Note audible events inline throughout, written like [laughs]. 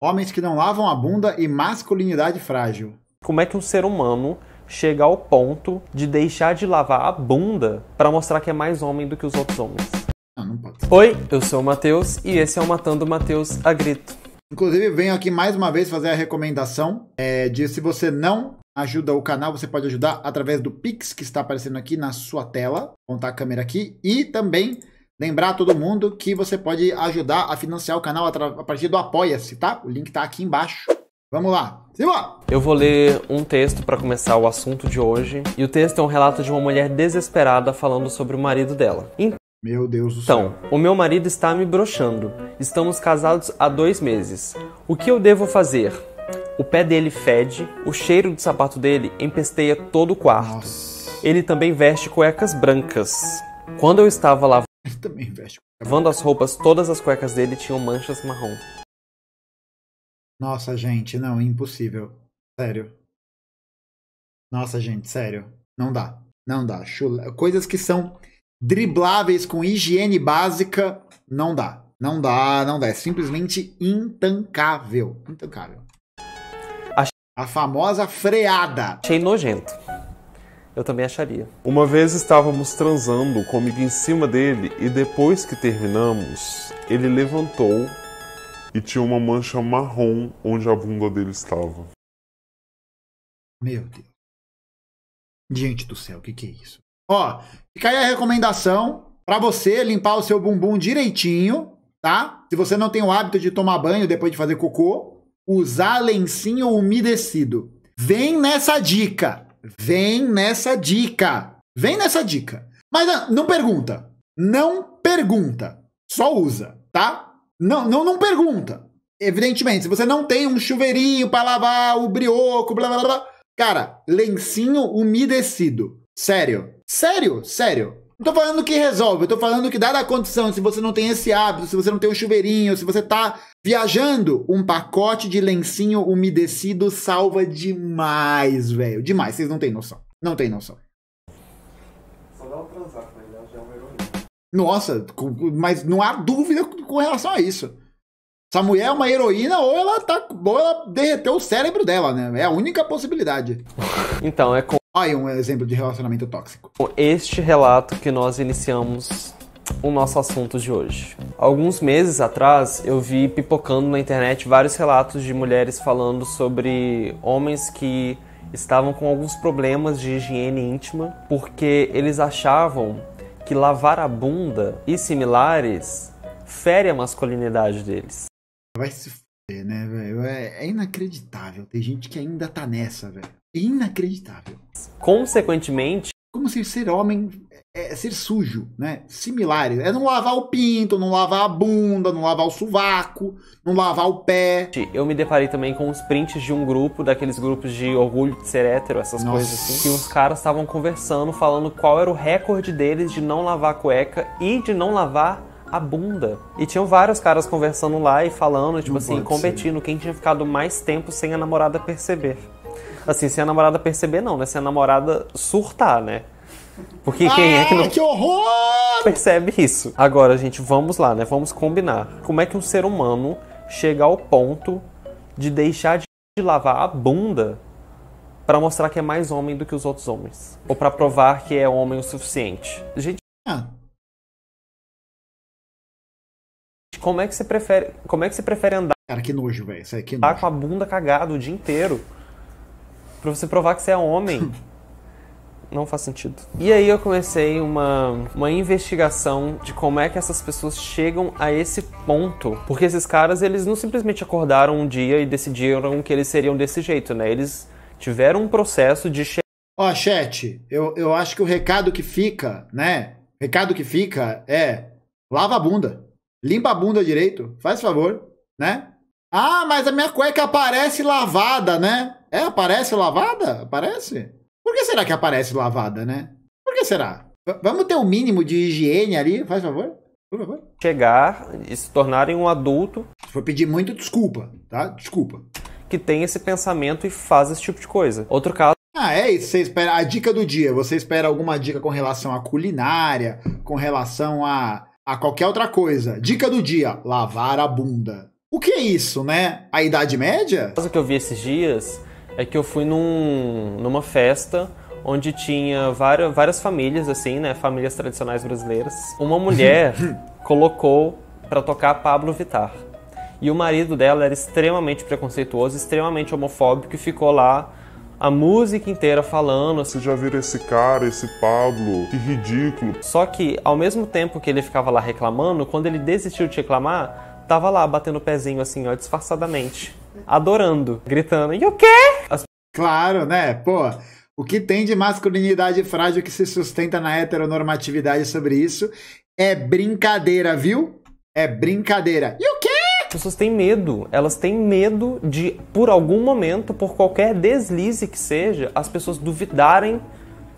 Homens que não lavam a bunda e masculinidade frágil. Como é que um ser humano chega ao ponto de deixar de lavar a bunda para mostrar que é mais homem do que os outros homens? Não, ah, não pode ser. Oi, eu sou o Matheus e esse é o Matando Matheus a Grito. Inclusive, venho aqui mais uma vez fazer a recomendação é, de se você não ajuda o canal, você pode ajudar através do Pix que está aparecendo aqui na sua tela. Vou montar a câmera aqui e também Lembrar todo mundo que você pode ajudar a financiar o canal a partir do Apoia-se, tá? O link tá aqui embaixo. Vamos lá, Simba! Eu vou ler um texto para começar o assunto de hoje. E o texto é um relato de uma mulher desesperada falando sobre o marido dela. Meu Deus do então, céu. Então, o meu marido está me broxando. Estamos casados há dois meses. O que eu devo fazer? O pé dele fede, o cheiro do sapato dele empesteia todo o quarto. Nossa. Ele também veste cuecas brancas. Quando eu estava lavando [laughs] Ele também veste. Lavando as roupas, todas as cuecas dele tinham manchas marrom. Nossa, gente, não, impossível. Sério. Nossa, gente, sério. Não dá. Não dá. Chula... Coisas que são dribláveis com higiene básica, não dá. Não dá, não dá. É simplesmente intancável. Intancável. A famosa freada. Achei nojento eu também acharia. Uma vez estávamos transando comigo em cima dele e depois que terminamos, ele levantou e tinha uma mancha marrom onde a bunda dele estava. Meu Deus. Gente do céu, o que, que é isso? Ó, fica aí a recomendação para você limpar o seu bumbum direitinho, tá? Se você não tem o hábito de tomar banho depois de fazer cocô, usar lencinho umedecido. Vem nessa dica! Vem nessa dica. Vem nessa dica. Mas ah, não pergunta. Não pergunta. Só usa, tá? Não, não, não pergunta. Evidentemente, se você não tem um chuveirinho para lavar o brioco, blá blá blá. Cara, lencinho umedecido. Sério. Sério, sério. Não tô falando que resolve, eu tô falando que, dada a condição, se você não tem esse hábito, se você não tem um chuveirinho, se você tá viajando, um pacote de lencinho umedecido salva demais, velho. Demais, vocês não tem noção. Não tem noção. Só dá um transar com já é uma heroína. Nossa, mas não há dúvida com relação a isso. Essa mulher é uma heroína ou ela tá. ou ela derreteu o cérebro dela, né? É a única possibilidade. Então, é com. Olha um exemplo de relacionamento tóxico. Este relato que nós iniciamos o nosso assunto de hoje. Alguns meses atrás, eu vi pipocando na internet vários relatos de mulheres falando sobre homens que estavam com alguns problemas de higiene íntima porque eles achavam que lavar a bunda e similares fere a masculinidade deles. Vai se é, né, velho? É, é, inacreditável. Tem gente que ainda tá nessa, velho. É inacreditável. Consequentemente. Como se ser homem é, é ser sujo, né? Similar. É não lavar o pinto, não lavar a bunda, não lavar o sovaco, não lavar o pé. Eu me deparei também com os prints de um grupo, daqueles grupos de orgulho de ser hétero, essas Nossa. coisas assim. Que os caras estavam conversando, falando qual era o recorde deles de não lavar cueca e de não lavar a bunda. E tinham vários caras conversando lá e falando, tipo Não assim, competindo, ser. quem tinha ficado mais tempo sem a namorada perceber. Assim, sem a namorada perceber, não, né? Sem a namorada surtar, né? Porque quem ah, é que não que percebe isso? Agora, gente, vamos lá, né? Vamos combinar. Como é que um ser humano chega ao ponto de deixar de lavar a bunda para mostrar que é mais homem do que os outros homens? Ou para provar que é homem o suficiente? Gente. Ah. Como é que você prefere, como é que você prefere andar? Cara, que nojo, velho. Isso aqui é que tá nojo. com a bunda cagada o dia inteiro. Pra você provar que você é homem. [laughs] não faz sentido. E aí eu comecei uma, uma investigação de como é que essas pessoas chegam a esse ponto. Porque esses caras, eles não simplesmente acordaram um dia e decidiram que eles seriam desse jeito, né? Eles tiveram um processo de... Ó, oh, chat, eu, eu acho que o recado que fica, né? recado que fica é... Lava a bunda. Limpa a bunda direito, faz favor, né? Ah, mas a minha cueca aparece lavada, né? É, aparece lavada? Aparece? Por que será que aparece lavada, né? Por que será? V vamos ter o um mínimo de higiene ali, faz favor? Por favor. Chegar e se tornarem um adulto. Vou pedir muito desculpa, tá? Desculpa. Que tem esse pensamento e faz esse tipo de coisa. Outro caso. Ah, é isso. Você espera a dica do dia. Você espera alguma dica com relação à culinária, com relação a a qualquer outra coisa. Dica do dia: lavar a bunda. O que é isso, né? A Idade Média? A coisa que eu vi esses dias é que eu fui num, numa festa onde tinha várias, várias famílias, assim, né? Famílias tradicionais brasileiras. Uma mulher [laughs] uhum. colocou para tocar Pablo Vittar. E o marido dela era extremamente preconceituoso, extremamente homofóbico e ficou lá a música inteira falando. Assim. Você já viu esse cara, esse Pablo, que ridículo. Só que, ao mesmo tempo que ele ficava lá reclamando, quando ele desistiu de reclamar, tava lá batendo o pezinho assim, ó, disfarçadamente. Adorando, gritando, e o quê? As... Claro, né? Pô, o que tem de masculinidade frágil que se sustenta na heteronormatividade sobre isso é brincadeira, viu? É brincadeira. E o as pessoas têm medo, elas têm medo de, por algum momento, por qualquer deslize que seja, as pessoas duvidarem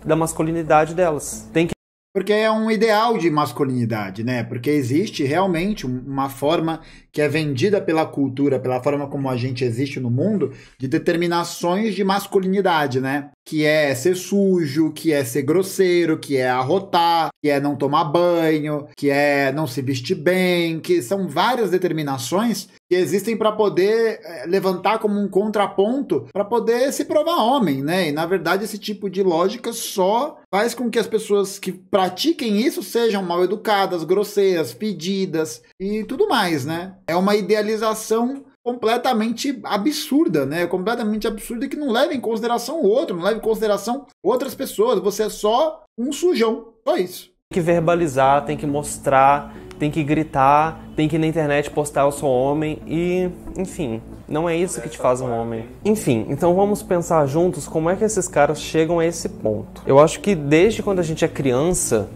da masculinidade delas. Tem que porque é um ideal de masculinidade, né? Porque existe realmente uma forma que é vendida pela cultura, pela forma como a gente existe no mundo, de determinações de masculinidade, né? que é ser sujo, que é ser grosseiro, que é arrotar, que é não tomar banho, que é não se vestir bem, que são várias determinações que existem para poder eh, levantar como um contraponto para poder se provar homem, né? E na verdade esse tipo de lógica só faz com que as pessoas que pratiquem isso sejam mal educadas, grosseiras, pedidas e tudo mais, né? É uma idealização completamente absurda, né? Completamente absurda que não leva em consideração o outro, não leva em consideração outras pessoas. Você é só um sujão, só isso. Tem que verbalizar, tem que mostrar, tem que gritar, tem que na internet postar eu sou homem e, enfim, não é isso que te faz um homem. Enfim, então vamos pensar juntos como é que esses caras chegam a esse ponto. Eu acho que desde quando a gente é criança,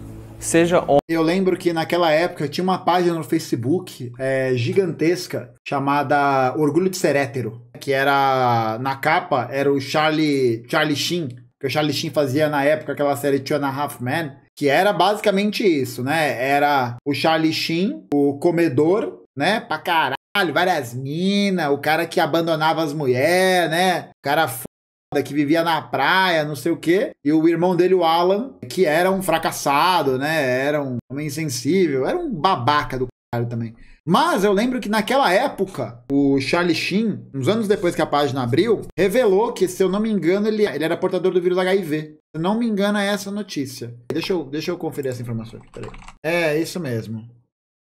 seja onde. Eu lembro que naquela época tinha uma página no Facebook é, gigantesca chamada Orgulho de Ser Hétero, que era na capa era o Charlie Charlie Sheen, que o Charlie Sheen fazia na época aquela série Two and a Half Men, que era basicamente isso, né? Era o Charlie Sheen, o comedor, né? Pra caralho, várias minas, o cara que abandonava as mulheres, né? O cara que vivia na praia, não sei o quê. E o irmão dele, o Alan, que era um fracassado, né? Era um homem insensível, era um babaca do caralho também. Mas eu lembro que naquela época, o Charlie Sheen, uns anos depois que a página abriu, revelou que, se eu não me engano, ele, ele era portador do vírus HIV. Se não me engano, é essa notícia. Deixa eu, deixa eu conferir essa informação aqui, peraí. É, isso mesmo.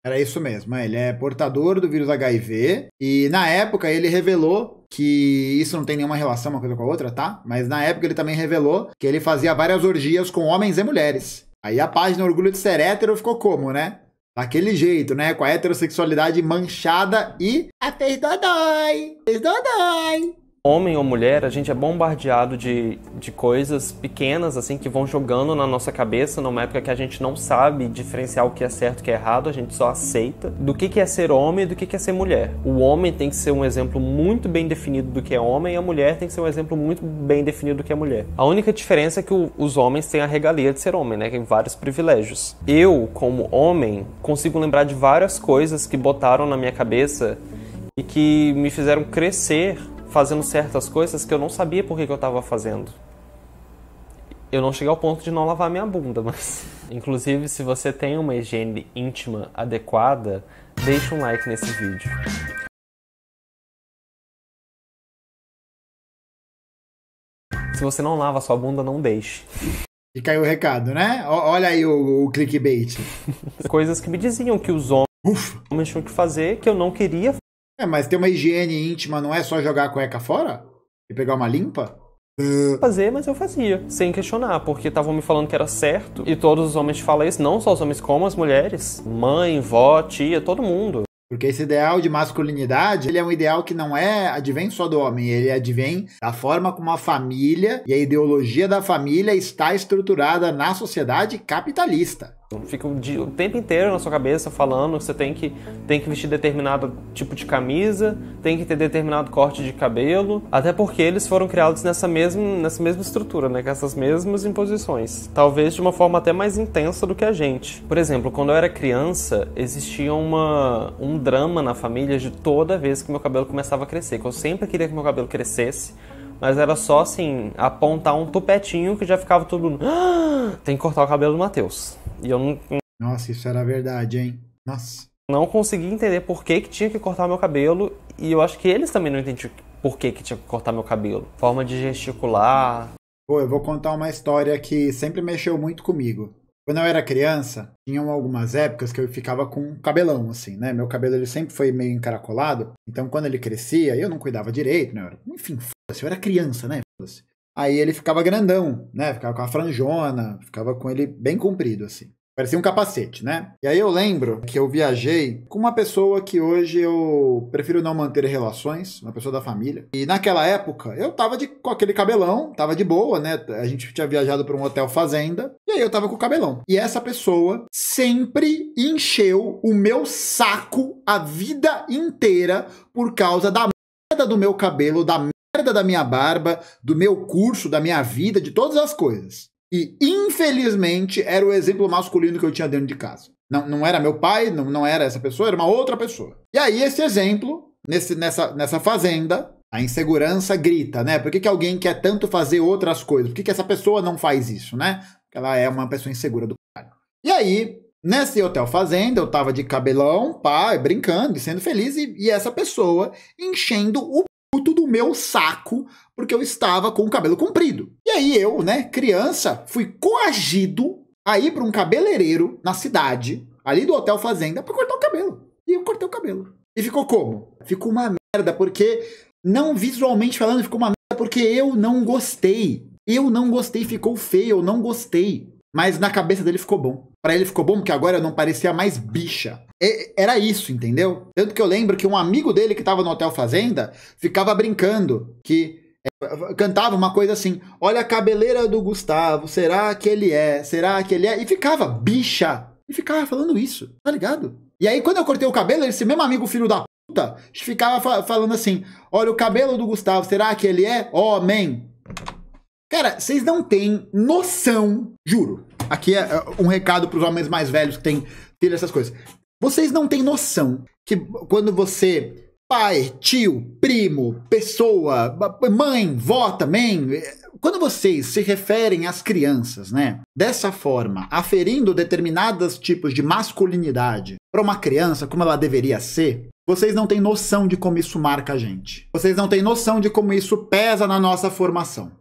Era isso mesmo, é, ele é portador do vírus HIV e na época ele revelou que isso não tem nenhuma relação uma coisa com a outra, tá? Mas na época ele também revelou que ele fazia várias orgias com homens e mulheres. Aí a página Orgulho de Ser Hétero ficou como, né? Daquele jeito, né? Com a heterossexualidade manchada e. A fez dodói! Fez dodói! homem ou mulher, a gente é bombardeado de, de coisas pequenas, assim, que vão jogando na nossa cabeça numa época que a gente não sabe diferenciar o que é certo e o que é errado, a gente só aceita do que, que é ser homem e do que, que é ser mulher. O homem tem que ser um exemplo muito bem definido do que é homem e a mulher tem que ser um exemplo muito bem definido do que é mulher. A única diferença é que o, os homens têm a regalia de ser homem, né? Tem vários privilégios. Eu, como homem, consigo lembrar de várias coisas que botaram na minha cabeça e que me fizeram crescer fazendo certas coisas que eu não sabia por que, eu estava fazendo. Eu não cheguei ao ponto de não lavar minha bunda, [laughs] mas. Inclusive, se você tem uma higiene íntima adequada, deixe um like nesse vídeo. Se você não lava sua bunda, não deixe. E caiu o recado, né? O, olha aí o, o clickbait. [laughs] Coisas que me diziam que os homens tinham que fazer, que eu não queria é, mas ter uma higiene íntima não é só jogar a cueca fora? E pegar uma limpa? Hum. Fazer, mas eu fazia, sem questionar, porque estavam me falando que era certo, e todos os homens falam isso, não só os homens como as mulheres. Mãe, vó, tia, todo mundo. Porque esse ideal de masculinidade, ele é um ideal que não é advém só do homem, ele advém da forma como a família e a ideologia da família está estruturada na sociedade capitalista. Fica o, tempo inteiro na sua cabeça falando que você tem que, tem que vestir determinado tipo de camisa, tem que ter determinado corte de cabelo, até porque eles foram criados nessa mesma, nessa mesma estrutura, né? com essas mesmas imposições. Talvez de uma forma até mais intensa do que a gente. Por exemplo, quando eu era criança, existia uma, um drama na família de toda vez que meu cabelo começava a crescer, que eu sempre queria que meu cabelo crescesse mas era só assim, apontar um tupetinho que já ficava todo Ah, tem que cortar o cabelo do Matheus. E eu não. Nossa, isso era verdade, hein? Nossa. Não consegui entender por que, que tinha que cortar meu cabelo. E eu acho que eles também não entendiam por que, que tinha que cortar meu cabelo. Forma de gesticular. Pô, eu vou contar uma história que sempre mexeu muito comigo. Quando eu era criança, tinham algumas épocas que eu ficava com um cabelão, assim, né? Meu cabelo ele sempre foi meio encaracolado, então quando ele crescia, eu não cuidava direito, né? Enfim, eu era criança, né? Aí ele ficava grandão, né? Ficava com a franjona, ficava com ele bem comprido, assim. Parecia um capacete, né? E aí eu lembro que eu viajei com uma pessoa que hoje eu prefiro não manter relações, uma pessoa da família. E naquela época eu tava de, com aquele cabelão, tava de boa, né? A gente tinha viajado para um hotel fazenda, e aí eu tava com o cabelão. E essa pessoa sempre encheu o meu saco a vida inteira por causa da merda do meu cabelo, da merda da minha barba, do meu curso, da minha vida, de todas as coisas. E, infelizmente, era o exemplo masculino que eu tinha dentro de casa. Não, não era meu pai, não, não era essa pessoa, era uma outra pessoa. E aí, esse exemplo, nesse, nessa, nessa fazenda, a insegurança grita, né? Por que, que alguém quer tanto fazer outras coisas? Por que, que essa pessoa não faz isso, né? Porque ela é uma pessoa insegura do caralho. E aí, Nesse hotel fazenda, eu tava de cabelão, pá, brincando e sendo feliz, e, e, essa pessoa enchendo o puto do meu saco porque eu estava com o cabelo comprido. E aí eu, né, criança, fui coagido a ir para um cabeleireiro na cidade, ali do Hotel Fazenda, para cortar o cabelo. E eu cortei o cabelo. E ficou como? Ficou uma merda, porque não visualmente falando, ficou uma merda porque eu não gostei. Eu não gostei, ficou feio, eu não gostei. Mas na cabeça dele ficou bom. Para ele ficou bom porque agora não parecia mais bicha. E, era isso, entendeu? Tanto que eu lembro que um amigo dele que estava no Hotel Fazenda ficava brincando que é, cantava uma coisa assim: "Olha a cabeleira do Gustavo, será que ele é? Será que ele é?" E ficava bicha. E ficava falando isso, tá ligado? E aí quando eu cortei o cabelo, esse mesmo amigo filho da puta ficava fa falando assim: "Olha o cabelo do Gustavo, será que ele é homem?" Cara, vocês não têm noção, juro. Aqui é, é um recado para os homens mais velhos que têm filho, essas coisas. Vocês não têm noção que quando você, pai, tio, primo, pessoa, mãe, vó também, é, quando vocês se referem às crianças, né, dessa forma, aferindo determinados tipos de masculinidade para uma criança como ela deveria ser, vocês não têm noção de como isso marca a gente. Vocês não têm noção de como isso pesa na nossa formação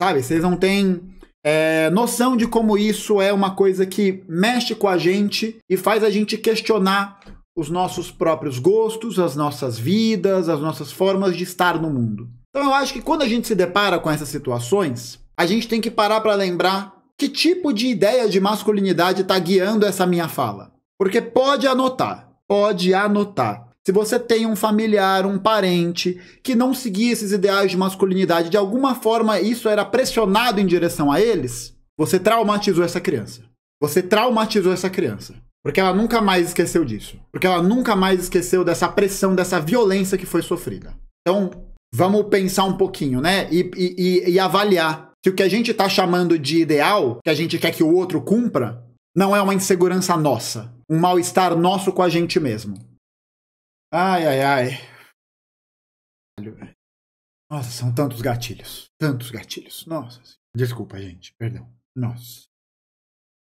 sabe? Vocês não têm é, noção de como isso é uma coisa que mexe com a gente e faz a gente questionar os nossos próprios gostos, as nossas vidas, as nossas formas de estar no mundo. Então eu acho que quando a gente se depara com essas situações, a gente tem que parar para lembrar que tipo de ideia de masculinidade está guiando essa minha fala. Porque pode anotar, pode anotar se você tem um familiar, um parente que não seguia esses ideais de masculinidade, de alguma forma isso era pressionado em direção a eles, você traumatizou essa criança. Você traumatizou essa criança. Porque ela nunca mais esqueceu disso. Porque ela nunca mais esqueceu dessa pressão, dessa violência que foi sofrida. Então, vamos pensar um pouquinho, né? E, e, e avaliar se o que a gente está chamando de ideal, que a gente quer que o outro cumpra, não é uma insegurança nossa, um mal-estar nosso com a gente mesmo. Ai, ai, ai. Nossa, são tantos gatilhos. Tantos gatilhos. Nossa. Desculpa, gente. Perdão. Nossa.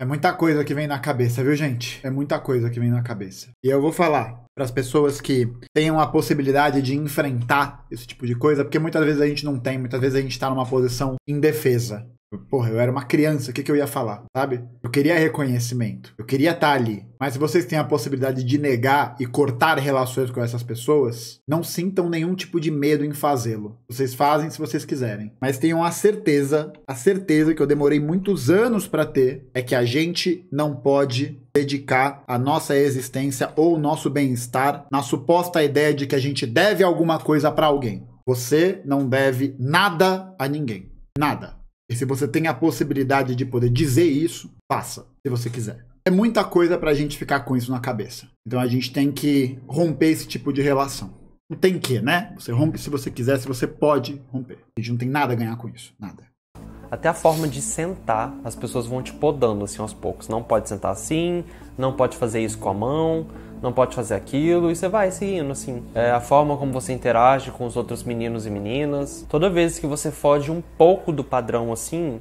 É muita coisa que vem na cabeça, viu, gente? É muita coisa que vem na cabeça. E eu vou falar para as pessoas que tenham a possibilidade de enfrentar esse tipo de coisa, porque muitas vezes a gente não tem, muitas vezes a gente está numa posição indefesa. Porra, eu era uma criança, o que, que eu ia falar, sabe? Eu queria reconhecimento, eu queria estar tá ali. Mas se vocês têm a possibilidade de negar e cortar relações com essas pessoas, não sintam nenhum tipo de medo em fazê-lo. Vocês fazem se vocês quiserem. Mas tenham a certeza, a certeza que eu demorei muitos anos para ter, é que a gente não pode dedicar a nossa existência ou o nosso bem-estar na suposta ideia de que a gente deve alguma coisa para alguém. Você não deve nada a ninguém. Nada. E se você tem a possibilidade de poder dizer isso, faça, se você quiser. É muita coisa para a gente ficar com isso na cabeça. Então a gente tem que romper esse tipo de relação. Não tem que, né? Você rompe se você quiser, se você pode romper. A gente não tem nada a ganhar com isso, nada. Até a forma de sentar, as pessoas vão te podando assim aos poucos. Não pode sentar assim, não pode fazer isso com a mão não pode fazer aquilo, e você vai seguindo, assim. É a forma como você interage com os outros meninos e meninas. Toda vez que você foge um pouco do padrão, assim,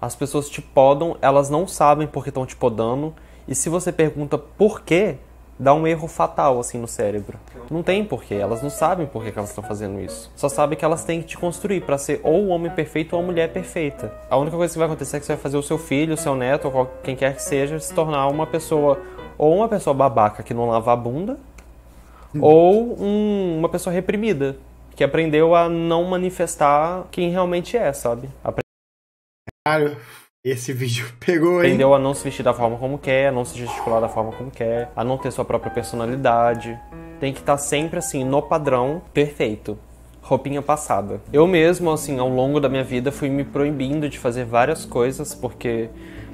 as pessoas te podam, elas não sabem porque estão te podando, e se você pergunta por quê, dá um erro fatal assim no cérebro. Não tem porquê, elas não sabem por que, elas estão fazendo isso. Só sabem que elas têm que te construir para ser ou o homem perfeito ou a mulher perfeita. A única coisa que vai acontecer é que você vai fazer o seu filho, o seu neto, ou quem quer que seja, se tornar uma pessoa ou uma pessoa babaca que não lava a bunda, ou um, uma pessoa reprimida que aprendeu a não manifestar quem realmente é, sabe? Apre esse vídeo [laughs] pegou, hein? Entendeu a não se vestir da forma como quer, a não se gesticular da forma como quer, a não ter sua própria personalidade. Tem que estar tá sempre assim, no padrão perfeito roupinha passada. Eu mesmo, assim, ao longo da minha vida fui me proibindo de fazer várias coisas porque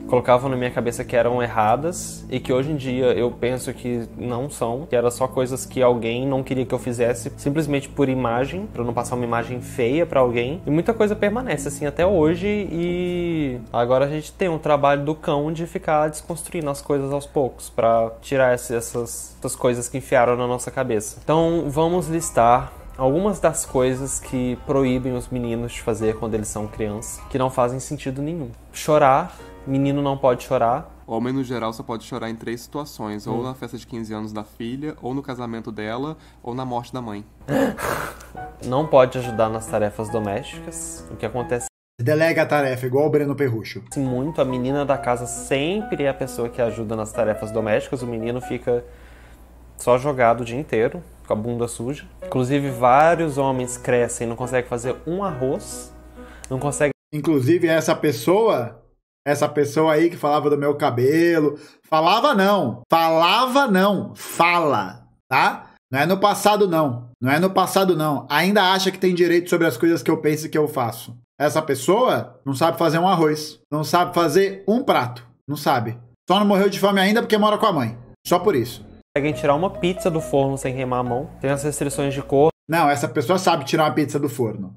colocavam na minha cabeça que eram erradas e que hoje em dia eu penso que não são, que eram só coisas que alguém não queria que eu fizesse simplesmente por imagem, para não passar uma imagem feia para alguém. E muita coisa permanece assim até hoje e agora a gente tem um trabalho do cão de ficar desconstruindo as coisas aos poucos para tirar essas, essas coisas que enfiaram na nossa cabeça. Então, vamos listar algumas das coisas que proíbem os meninos de fazer quando eles são crianças, que não fazem sentido nenhum. Chorar, menino não pode chorar, Homem, no geral, só pode chorar em três situações: ou hum. na festa de 15 anos da filha, ou no casamento dela, ou na morte da mãe. [laughs] Não pode ajudar nas tarefas domésticas. O que acontece? Delega a tarefa, igual o Breno Perrucho. Muito, a menina da casa sempre é a pessoa que ajuda nas tarefas domésticas, o menino fica só jogado o dia inteiro, com a bunda suja. Inclusive, vários homens crescem, não conseguem fazer um arroz, não conseguem. Inclusive, essa pessoa essa pessoa aí que falava do meu cabelo. Falava não. Falava não. Fala, tá? Não é no passado não. Não é no passado não. Ainda acha que tem direito sobre as coisas que eu penso e que eu faço. Essa pessoa não sabe fazer um arroz, não sabe fazer um prato, não sabe. Só não morreu de fome ainda porque mora com a mãe. Só por isso conseguem tirar uma pizza do forno sem queimar a mão. Tem as restrições de cor. Não, essa pessoa sabe tirar uma pizza do forno,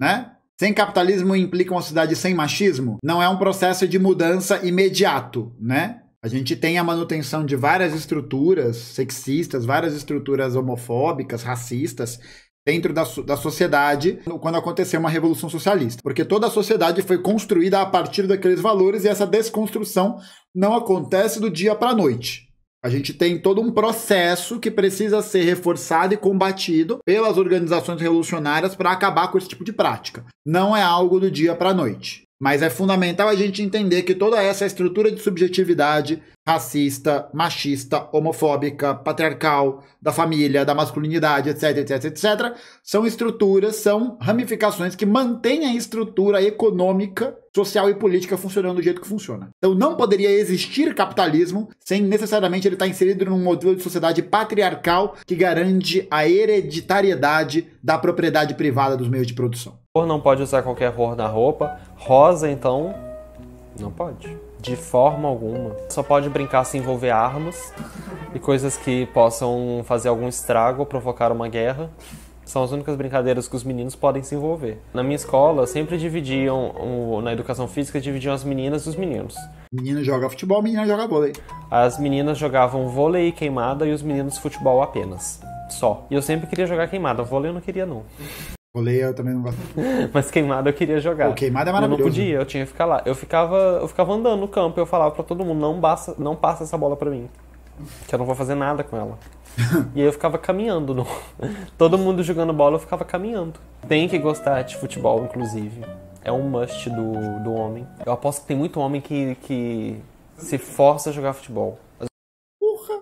né? Sem capitalismo implica uma cidade sem machismo? Não é um processo de mudança imediato, né? A gente tem a manutenção de várias estruturas sexistas, várias estruturas homofóbicas, racistas, dentro da, da sociedade quando aconteceu uma revolução socialista. Porque toda a sociedade foi construída a partir daqueles valores e essa desconstrução não acontece do dia para a noite. A gente tem todo um processo que precisa ser reforçado e combatido pelas organizações revolucionárias para acabar com esse tipo de prática. Não é algo do dia para a noite. Mas é fundamental a gente entender que toda essa estrutura de subjetividade racista, machista, homofóbica, patriarcal, da família, da masculinidade, etc, etc, etc, são estruturas, são ramificações que mantêm a estrutura econômica, social e política funcionando do jeito que funciona. Então não poderia existir capitalismo sem necessariamente ele estar tá inserido num modelo de sociedade patriarcal que garante a hereditariedade da propriedade privada dos meios de produção. Não pode usar qualquer cor na roupa. Rosa, então, não pode. De forma alguma. Só pode brincar se envolver armas e coisas que possam fazer algum estrago ou provocar uma guerra. São as únicas brincadeiras que os meninos podem se envolver. Na minha escola, sempre dividiam, na educação física, dividiam as meninas dos meninos. Menina joga futebol, menina joga vôlei. As meninas jogavam vôlei e queimada e os meninos futebol apenas. Só. E eu sempre queria jogar queimada, vôlei eu não queria não. Rolê eu também não gosto. [laughs] Mas queimada eu queria jogar. Pô, queimada é maravilhoso. Eu não podia, eu tinha que ficar lá. Eu ficava, eu ficava andando no campo, eu falava para todo mundo, não passa, não passa essa bola para mim. Que eu não vou fazer nada com ela. [laughs] e aí eu ficava caminhando. No... [laughs] todo mundo jogando bola, eu ficava caminhando. Tem que gostar de futebol, inclusive. É um must do, do homem. Eu aposto que tem muito homem que, que se força a jogar futebol. Porra!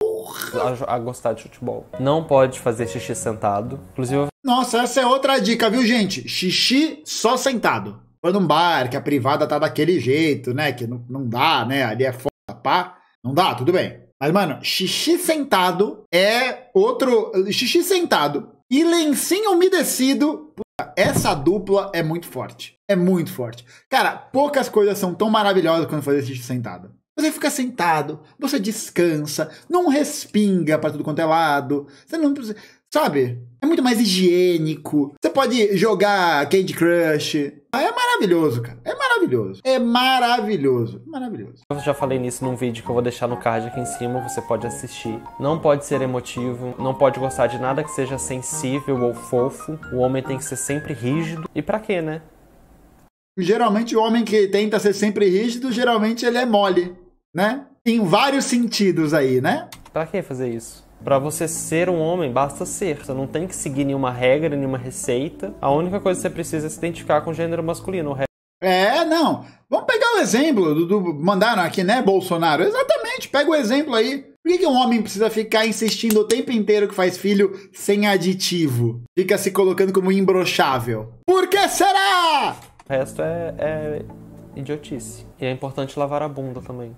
Porra! A, a gostar de futebol. Não pode fazer xixi sentado. Inclusive, eu nossa, essa é outra dica, viu, gente? Xixi só sentado. Foi num bar que a privada tá daquele jeito, né? Que não, não dá, né? Ali é foda, pá. Não dá, tudo bem. Mas, mano, xixi sentado é outro. Xixi sentado e lencinho umedecido. essa dupla é muito forte. É muito forte. Cara, poucas coisas são tão maravilhosas quando fazer xixi sentado. Você fica sentado, você descansa, não respinga para tudo quanto é lado. Você não precisa. Sabe? É muito mais higiênico. Você pode jogar Candy Crush. Ah, é maravilhoso, cara. É maravilhoso. É maravilhoso. Maravilhoso. Eu já falei nisso num vídeo que eu vou deixar no card aqui em cima. Você pode assistir. Não pode ser emotivo. Não pode gostar de nada que seja sensível ou fofo. O homem tem que ser sempre rígido. E pra quê, né? Geralmente o homem que tenta ser sempre rígido, geralmente ele é mole, né? Em vários sentidos aí, né? Pra que fazer isso? Para você ser um homem, basta ser. Você não tem que seguir nenhuma regra, nenhuma receita. A única coisa que você precisa é se identificar com o gênero masculino. É, não. Vamos pegar o exemplo do, do mandaram aqui, né, Bolsonaro? Exatamente, pega o exemplo aí. Por que, que um homem precisa ficar insistindo o tempo inteiro que faz filho sem aditivo? Fica se colocando como imbrochável. Por que será? O resto é, é idiotice. E é importante lavar a bunda também.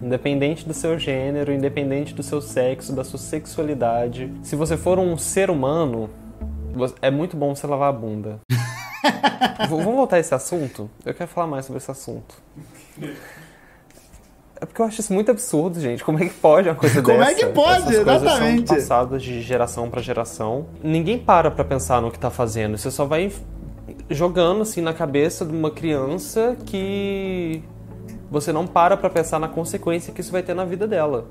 Independente do seu gênero, independente do seu sexo, da sua sexualidade, se você for um ser humano, é muito bom você lavar a bunda. [laughs] Vamos voltar a esse assunto? Eu quero falar mais sobre esse assunto. É porque eu acho isso muito absurdo, gente. Como é que pode uma coisa Como é dessa? Como é que pode? Essas Exatamente. São passadas de geração para geração. Ninguém para para pensar no que tá fazendo. Você só vai jogando assim na cabeça de uma criança que você não para para pensar na consequência que isso vai ter na vida dela.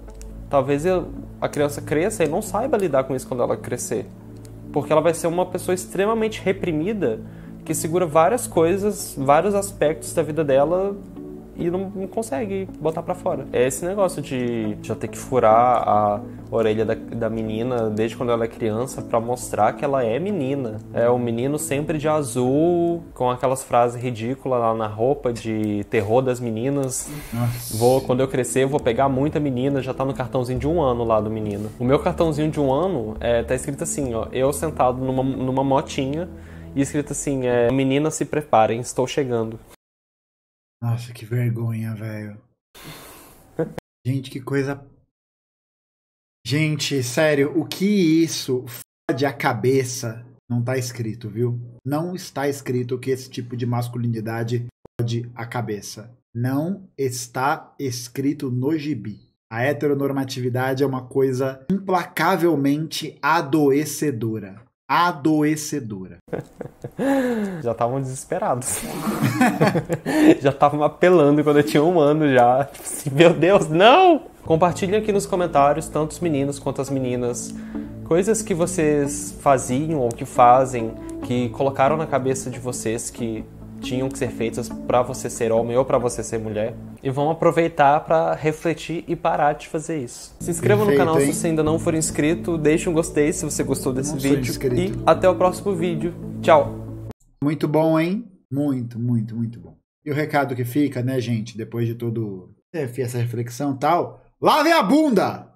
Talvez a criança cresça e não saiba lidar com isso quando ela crescer, porque ela vai ser uma pessoa extremamente reprimida que segura várias coisas, vários aspectos da vida dela e não, não consegue botar para fora. É esse negócio de já ter que furar a orelha da, da menina desde quando ela é criança para mostrar que ela é menina. É o um menino sempre de azul, com aquelas frases ridículas lá na roupa de terror das meninas. Nossa. Vou, quando eu crescer, vou pegar muita menina, já tá no cartãozinho de um ano lá do menino. O meu cartãozinho de um ano é, tá escrito assim, ó, eu sentado numa, numa motinha e escrito assim, é, meninas se preparem, estou chegando. Nossa, que vergonha, velho. Gente, que coisa. Gente, sério, o que isso fode a cabeça não tá escrito, viu? Não está escrito que esse tipo de masculinidade fode a cabeça. Não está escrito no gibi. A heteronormatividade é uma coisa implacavelmente adoecedora adoecedora. [laughs] já estavam desesperados. [laughs] já estavam apelando quando eu tinha um ano já. Tipo assim, meu Deus, não! Compartilhem aqui nos comentários, tanto os meninos quanto as meninas, coisas que vocês faziam ou que fazem, que colocaram na cabeça de vocês que tinham que ser feitas para você ser homem ou para você ser mulher. E vão aproveitar para refletir e parar de fazer isso. Se inscreva Perfeito, no canal hein? se você ainda não for inscrito, deixe um gostei se você gostou desse vídeo e até o próximo vídeo. Tchau. Muito bom, hein? Muito, muito, muito bom. E o recado que fica, né, gente, depois de todo essa reflexão tal, lave a bunda.